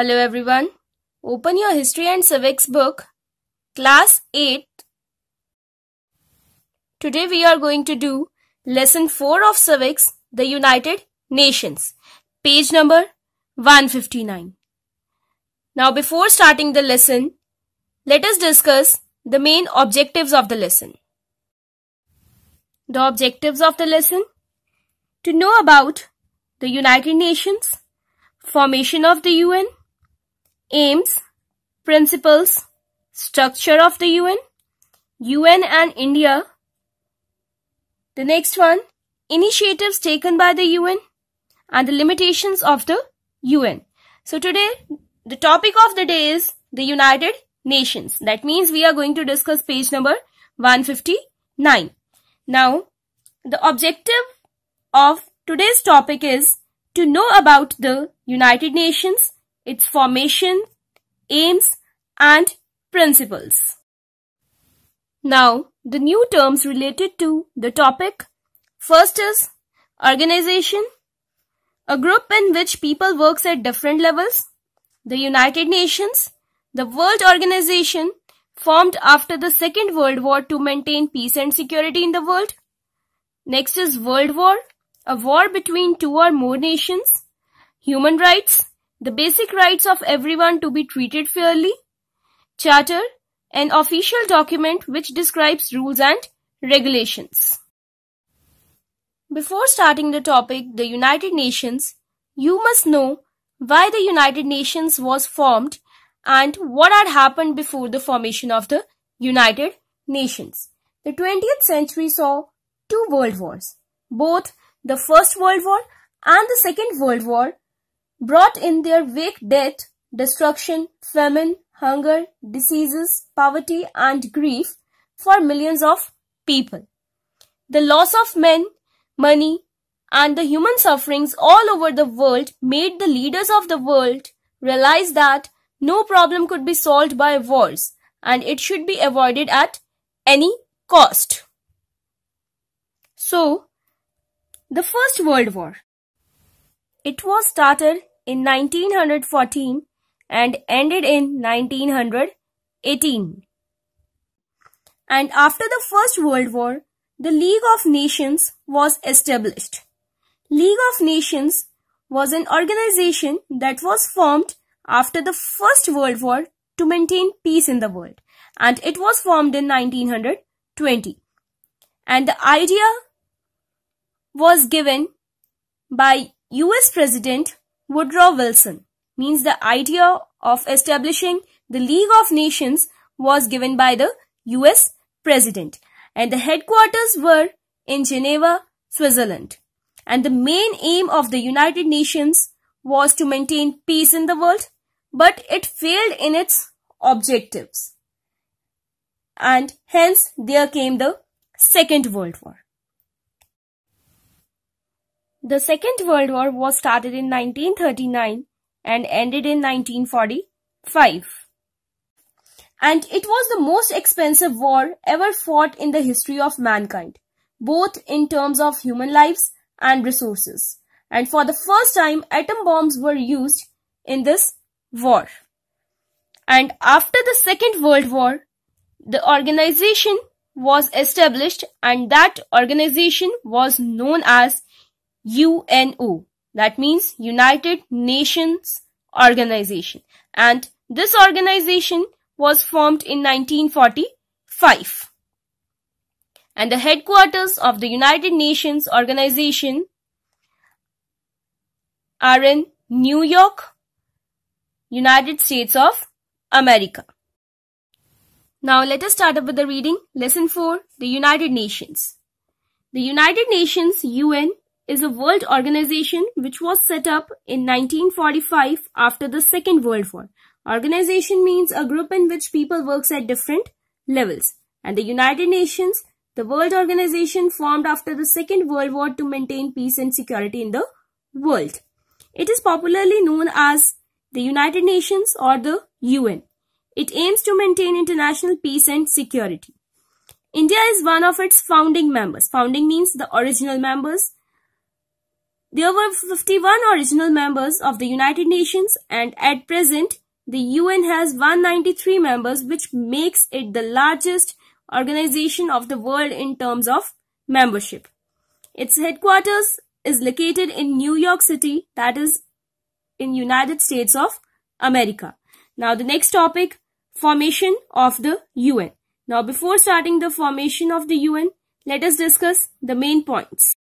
Hello everyone. Open your History and Civics book, Class 8. Today we are going to do Lesson 4 of Civics, the United Nations, page number 159. Now before starting the lesson, let us discuss the main objectives of the lesson. The objectives of the lesson to know about the United Nations, formation of the UN, aims, principles, structure of the UN, UN and India. The next one, initiatives taken by the UN and the limitations of the UN. So today, the topic of the day is the United Nations. That means we are going to discuss page number 159. Now, the objective of today's topic is to know about the United Nations its formation, aims and principles. Now, the new terms related to the topic. First is organization, a group in which people works at different levels. The United Nations, the World Organization, formed after the Second World War to maintain peace and security in the world. Next is World War, a war between two or more nations. Human rights, the basic rights of everyone to be treated fairly, charter, an official document which describes rules and regulations. Before starting the topic, the United Nations, you must know why the United Nations was formed and what had happened before the formation of the United Nations. The 20th century saw two world wars. Both the First World War and the Second World War brought in their wake death, destruction, famine, hunger, diseases, poverty and grief for millions of people. The loss of men, money and the human sufferings all over the world made the leaders of the world realize that no problem could be solved by wars and it should be avoided at any cost. So, the First World War. It was started in 1914 and ended in 1918. And after the First World War, the League of Nations was established. League of Nations was an organization that was formed after the First World War to maintain peace in the world and it was formed in 1920. And the idea was given by US President Woodrow Wilson means the idea of establishing the League of Nations was given by the US President and the headquarters were in Geneva, Switzerland. And the main aim of the United Nations was to maintain peace in the world, but it failed in its objectives. And hence there came the Second World War. The Second World War was started in 1939 and ended in 1945. And it was the most expensive war ever fought in the history of mankind, both in terms of human lives and resources. And for the first time, atom bombs were used in this war. And after the Second World War, the organization was established and that organization was known as UNO. That means United Nations Organization. And this organization was formed in 1945. And the headquarters of the United Nations Organization are in New York, United States of America. Now let us start up with the reading. Lesson 4, the United Nations. The United Nations UN is a world organization which was set up in 1945 after the Second World War. Organization means a group in which people works at different levels. And the United Nations, the world organization formed after the Second World War to maintain peace and security in the world. It is popularly known as the United Nations or the UN. It aims to maintain international peace and security. India is one of its founding members. Founding means the original members there were 51 original members of the United Nations and at present the UN has 193 members which makes it the largest organization of the world in terms of membership. Its headquarters is located in New York City that is in United States of America. Now the next topic formation of the UN. Now before starting the formation of the UN let us discuss the main points.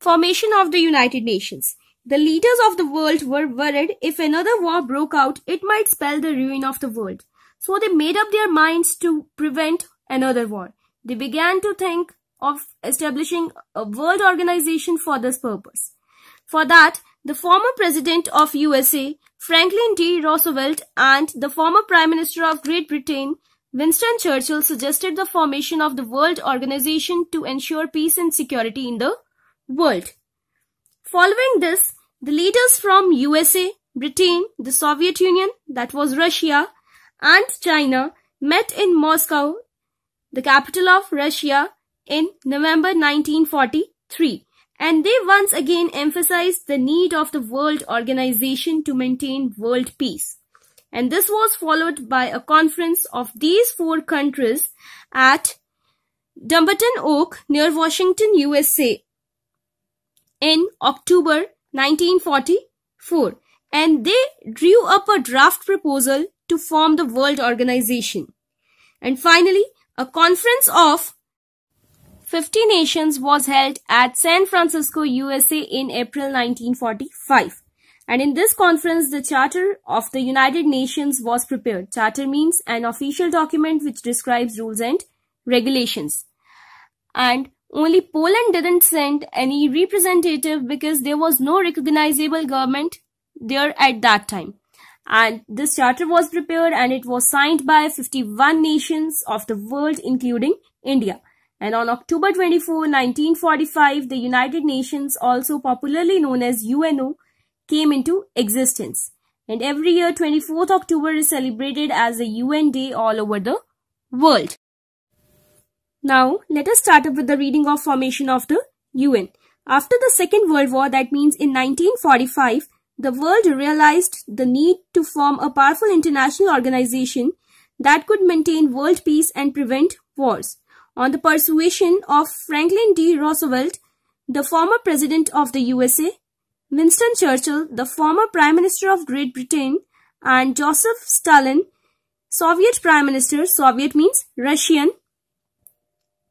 Formation of the United Nations The leaders of the world were worried if another war broke out, it might spell the ruin of the world. So they made up their minds to prevent another war. They began to think of establishing a world organization for this purpose. For that, the former president of USA, Franklin D. Roosevelt, and the former prime minister of Great Britain, Winston Churchill, suggested the formation of the World Organization to ensure peace and security in the world. Following this, the leaders from USA, Britain, the Soviet Union, that was Russia, and China met in Moscow, the capital of Russia, in November 1943 and they once again emphasized the need of the world organization to maintain world peace. And this was followed by a conference of these four countries at Dumbarton Oak near Washington, USA in October 1944 and they drew up a draft proposal to form the World Organization. And finally, a conference of 50 nations was held at San Francisco, USA in April 1945. And in this conference, the Charter of the United Nations was prepared. Charter means an official document which describes rules and regulations. And only Poland didn't send any representative because there was no recognizable government there at that time. And this charter was prepared and it was signed by 51 nations of the world, including India. And on October 24, 1945, the United Nations, also popularly known as UNO, came into existence. And every year, 24th October is celebrated as a UN Day all over the world. Now, let us start up with the reading of formation of the UN. After the Second World War, that means in 1945, the world realized the need to form a powerful international organization that could maintain world peace and prevent wars. On the persuasion of Franklin D. Roosevelt, the former president of the USA, Winston Churchill, the former Prime Minister of Great Britain, and Joseph Stalin, Soviet Prime Minister, Soviet means Russian,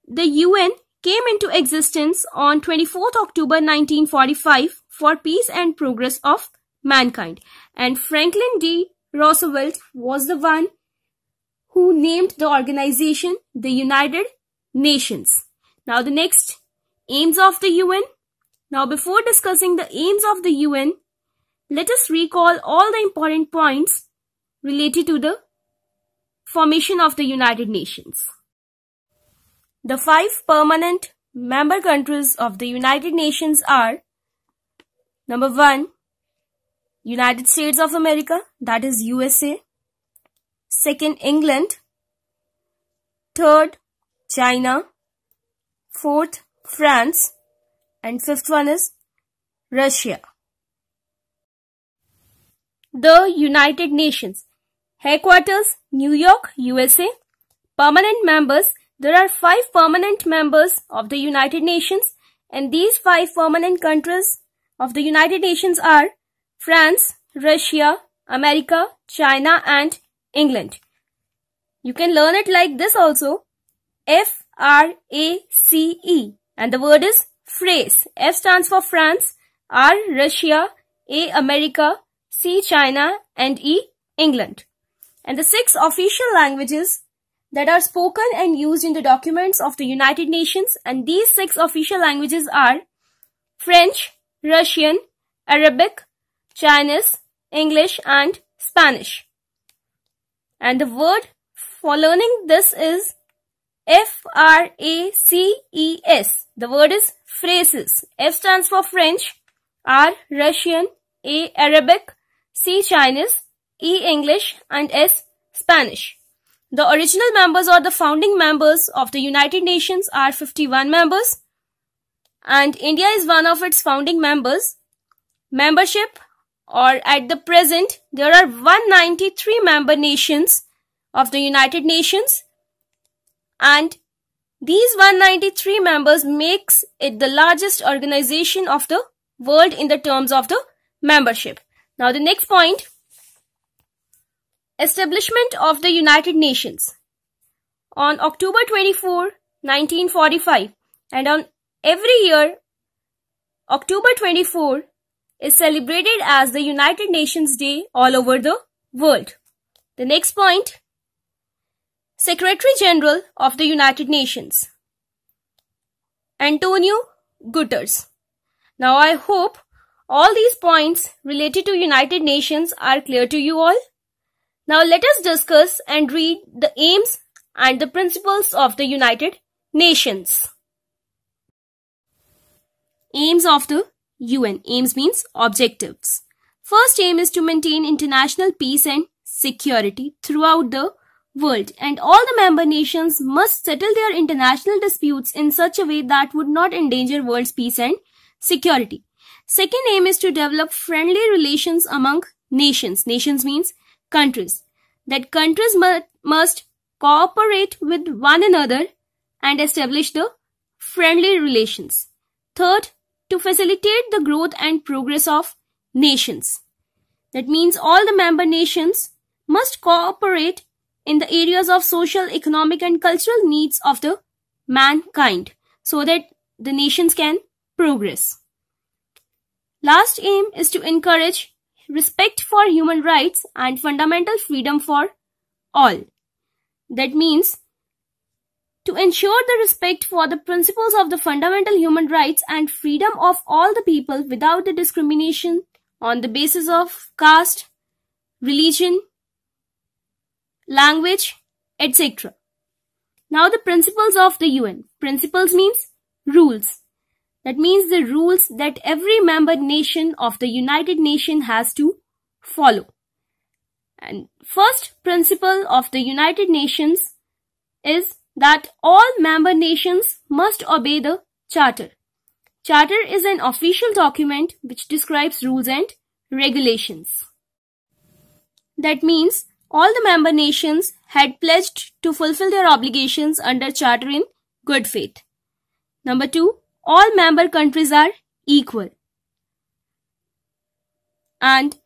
the UN came into existence on 24th October 1945 for peace and progress of mankind. And Franklin D. Roosevelt was the one who named the organization the United Nations. Now the next, aims of the UN. Now before discussing the aims of the UN, let us recall all the important points related to the formation of the United Nations. The five permanent member countries of the United Nations are number one, United States of America, that is USA. Second, England. Third, China. Fourth, France. And fifth one is Russia. The United Nations. Headquarters, New York, USA. Permanent members, there are five permanent members of the United Nations and these five permanent countries of the United Nations are France, Russia, America, China and England. You can learn it like this also. F R A C E and the word is phrase. F stands for France, R Russia, A America, C China and E England. And the six official languages that are spoken and used in the documents of the United Nations and these six official languages are French, Russian, Arabic, Chinese, English and Spanish. And the word for learning this is F-R-A-C-E-S. The word is phrases. F stands for French, R Russian, A Arabic, C Chinese, E English and S Spanish. The original members or the founding members of the United Nations are 51 members and India is one of its founding members. Membership or at the present there are 193 member nations of the United Nations and these 193 members makes it the largest organization of the world in the terms of the membership. Now the next point Establishment of the United Nations On October 24, 1945 and on every year, October 24 is celebrated as the United Nations Day all over the world. The next point, Secretary General of the United Nations, Antonio Guterres. Now I hope all these points related to United Nations are clear to you all. Now let us discuss and read the aims and the principles of the United Nations. Aims of the UN. Aims means objectives. First aim is to maintain international peace and security throughout the world and all the member nations must settle their international disputes in such a way that would not endanger world's peace and security. Second aim is to develop friendly relations among nations. Nations means countries, that countries mu must cooperate with one another and establish the friendly relations. Third, to facilitate the growth and progress of nations. That means all the member nations must cooperate in the areas of social, economic and cultural needs of the mankind so that the nations can progress. Last aim is to encourage respect for human rights and fundamental freedom for all. That means to ensure the respect for the principles of the fundamental human rights and freedom of all the people without the discrimination on the basis of caste, religion, language, etc. Now the principles of the UN. Principles means rules. That means the rules that every member nation of the United Nations has to follow. And first principle of the United Nations is that all member nations must obey the Charter. Charter is an official document which describes rules and regulations. That means all the member nations had pledged to fulfill their obligations under Charter in good faith. Number two, all member countries are equal and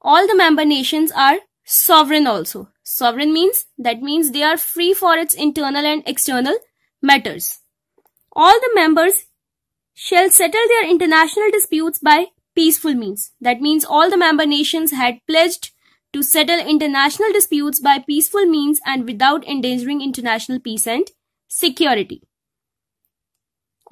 all the member nations are sovereign also. Sovereign means that means they are free for its internal and external matters. All the members shall settle their international disputes by peaceful means. That means all the member nations had pledged to settle international disputes by peaceful means and without endangering international peace and security.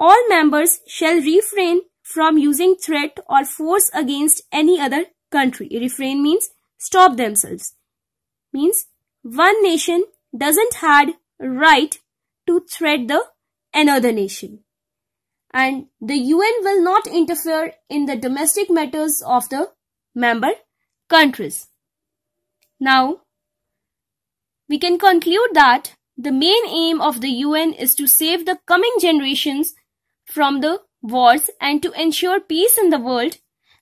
All members shall refrain from using threat or force against any other country. Refrain means stop themselves. Means one nation doesn't had right to threat the another nation. And the UN will not interfere in the domestic matters of the member countries. Now, we can conclude that the main aim of the UN is to save the coming generations from the wars and to ensure peace in the world.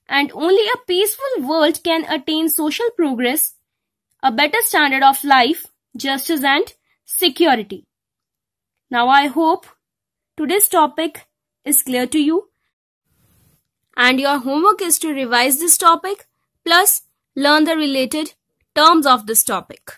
And only a peaceful world can attain social progress, a better standard of life, justice and security. Now I hope today's topic is clear to you. And your homework is to revise this topic plus learn the related terms of this topic.